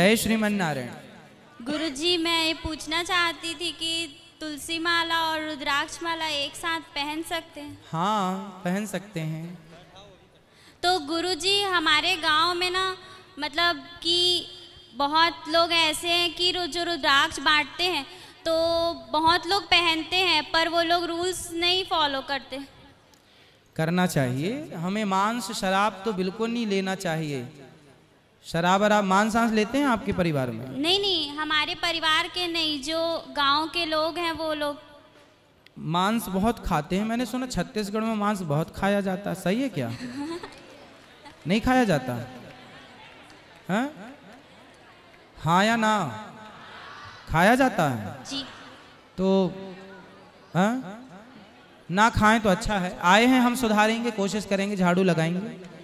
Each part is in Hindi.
जय श्रीमन नारायण गुरु जी मैं ये पूछना चाहती थी कि तुलसी माला और रुद्राक्ष माला एक साथ पहन सकते हैं हाँ पहन सकते हैं तो गुरु जी हमारे गांव में ना मतलब कि बहुत लोग ऐसे हैं कि जो रुद्राक्ष बांटते हैं तो बहुत लोग पहनते हैं पर वो लोग रूल्स नहीं फॉलो करते करना चाहिए हमें मांस शराब तो बिल्कुल नहीं लेना चाहिए शराब और आप मान सांस लेते हैं आपके परिवार में नहीं नहीं हमारे परिवार के नहीं जो गांव के लोग हैं वो लोग मांस बहुत खाते हैं मैंने सुना छत्तीसगढ़ में मांस बहुत खाया जाता है सही है क्या नहीं खाया जाता है हाँ? हाँ या ना खाया जाता है जी तो हा? ना खाएं तो अच्छा है आए हैं हम सुधारेंगे कोशिश करेंगे झाड़ू लगाएंगे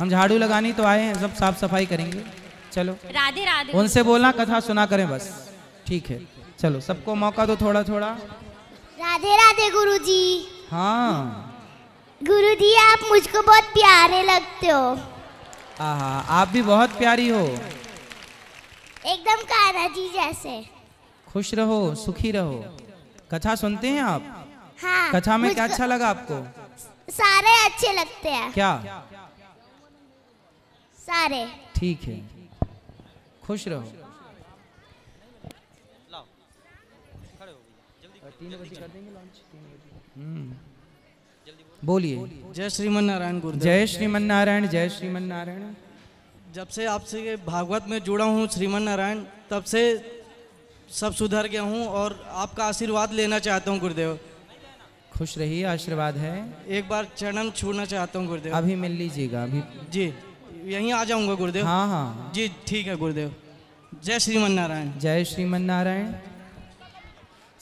हम झाड़ू लगानी तो आए हैं सब साफ सफाई करेंगे चलो राधे राधे उनसे बोलना कथा सुना करें बस ठीक है चलो सबको मौका दो थोड़ा थोड़ा राधे राधे गुरु जी हाँ गुरु जी आप मुझको बहुत प्यारे लगते हो आहा आप भी बहुत प्यारी हो एकदम कान्हा जी जैसे खुश रहो सुखी रहो कथा सुनते हैं आप हाँ, कथा में क्या अच्छा लगा आपको सारे अच्छे लगते हैं क्या सारे ठीक है खुश रहो हम्म। बोलिए जय श्रीमन नारायण गुरु जय मन नारायण जय मन नारायण जब से आपसे भागवत में जुड़ा हूँ श्रीमन नारायण तब से सब सुधर गया हूँ और आपका आशीर्वाद लेना चाहता हूँ गुरुदेव खुश रहिए आशीर्वाद है एक बार चरण छूना चाहता हूँ गुरुदेव अभी मिल लीजिएगा अभी जी यहीं आ जाऊंगा गुरुदेव हाँ हाँ जी ठीक है गुरुदेव जय मन नारायण जय मन नारायण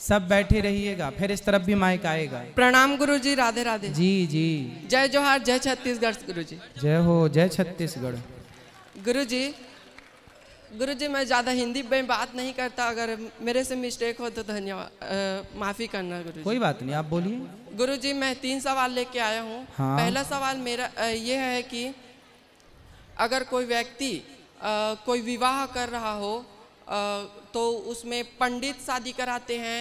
सब बैठे रहिएगा फिर इस तरफ भी माइक आएगा प्रणाम गुरु जी राधे राधे जी जी जय जोहार जय छत्तीसगढ़ गुरु जी जय हो जय छत्तीसगढ़ गुरु जी गुरु जी मैं ज़्यादा हिंदी में बात नहीं करता अगर मेरे से मिस्टेक हो तो धन्यवाद माफ़ी करना गुरु कोई बात नहीं आप बोलिए गुरु जी मैं तीन सवाल लेके आया हूँ हाँ। पहला सवाल मेरा ये है की अगर कोई व्यक्ति कोई विवाह कर रहा हो तो उसमें पंडित शादी कराते हैं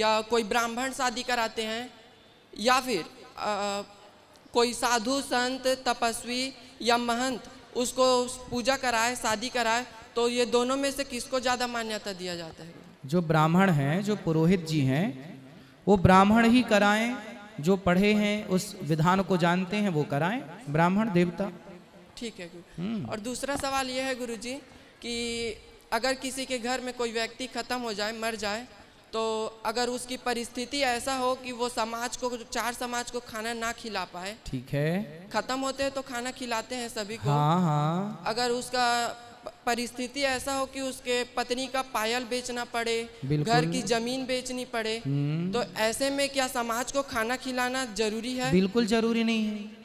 या कोई ब्राह्मण शादी कराते हैं या फिर आ, कोई साधु संत तपस्वी या महंत उसको पूजा कराए शादी कराए तो ये दोनों में से किसको ज़्यादा मान्यता दिया जाता है जो ब्राह्मण हैं जो पुरोहित जी हैं वो ब्राह्मण ही कराएं जो पढ़े हैं उस विधान को जानते हैं वो कराएं ब्राह्मण देवता ठीक है गुरु हम्म। और दूसरा सवाल ये है गुरु जी कि अगर किसी के घर में कोई व्यक्ति ख़त्म हो जाए मर जाए तो अगर उसकी परिस्थिति ऐसा हो कि वो समाज को चार समाज को खाना ना खिला पाए ठीक है खत्म होते हैं तो खाना खिलाते हैं सभी को हाँ, हाँ। अगर उसका परिस्थिति ऐसा हो कि उसके पत्नी का पायल बेचना पड़े घर की जमीन बेचनी पड़े हम्म। तो ऐसे में क्या समाज को खाना खिलाना जरूरी है बिल्कुल जरूरी नहीं है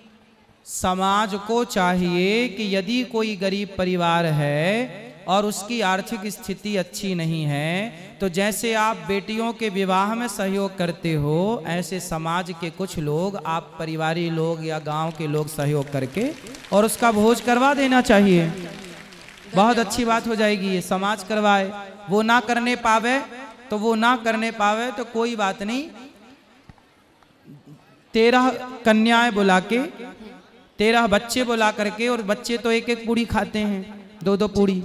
समाज को चाहिए कि यदि कोई गरीब परिवार है और उसकी आर्थिक स्थिति अच्छी नहीं है तो जैसे आप बेटियों के विवाह में सहयोग करते हो ऐसे समाज के कुछ लोग आप परिवारी लोग या गांव के लोग सहयोग करके और उसका भोज करवा देना चाहिए बहुत अच्छी बात हो जाएगी ये समाज करवाए वो ना करने पावे तो वो ना करने पावे तो कोई बात नहीं तेरह कन्याएं बुला के तेरह बच्चे बुला करके और बच्चे तो एक एक पूड़ी खाते हैं दो दो पूड़ी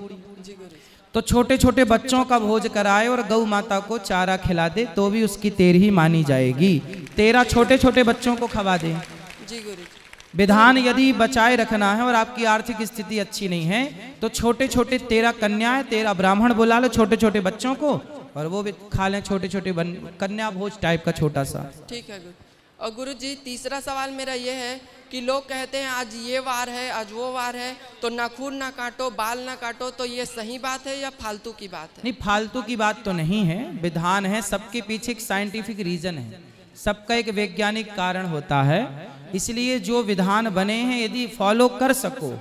तो छोटे छोटे बच्चों का भोज कराए और गौ माता को चारा खिला दे तो भी उसकी तेरही मानी जाएगी तेरा छोटे छोटे बच्चों को खवा दे विधान यदि बचाए रखना है और आपकी आर्थिक स्थिति अच्छी नहीं है तो छोटे छोटे कन्या है तेरा ब्राह्मण बुला लो छोटे छोटे बच्चों को और वो भी खा लें छोटे छोटे कन्या भोज टाइप का छोटा सा ठीक है और गुरु जी तीसरा सवाल मेरा ये है कि लोग कहते हैं आज ये वार है आज वो वार है तो नाखून ना काटो बाल ना काटो तो ये सही बात है या फालतू की बात है नहीं फालतू की बात तो नहीं है विधान है सबके पीछे एक साइंटिफिक रीजन है सबका एक वैज्ञानिक कारण होता है इसलिए जो विधान बने हैं यदि फॉलो कर सको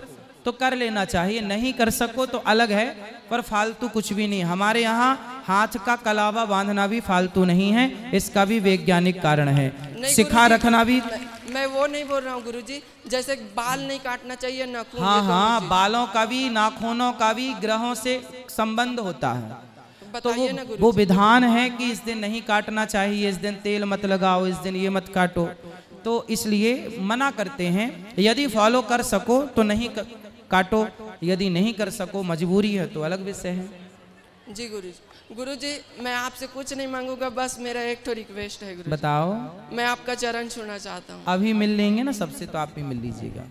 तो कर लेना चाहिए नहीं कर सको तो अलग है पर फालतू कुछ भी नहीं हमारे यहाँ हाथ का कलावा बांधना भी फालतू नहीं है इसका भी वैज्ञानिक कारण है सिखा रखना भी मैं वो नहीं बोल रहा हूँ गुरु जी जैसे बाल नहीं काटना चाहिए नाखून हाँ हाँ बालों का भी नाखूनों का भी ग्रहों से संबंध होता है तो वो, वो विधान है कि इस दिन नहीं काटना चाहिए इस दिन तेल मत लगाओ इस दिन ये मत काटो तो इसलिए मना करते हैं यदि फॉलो कर सको तो नहीं काटो यदि नहीं कर सको मजबूरी है तो अलग विषय है जी गुरु जी गुरु जी मैं आपसे कुछ नहीं मांगूंगा बस मेरा एक तो रिक्वेस्ट है गुरु बताओ मैं आपका चरण छूना चाहता हूँ अभी मिल लेंगे ना सबसे तो आप भी मिल लीजिएगा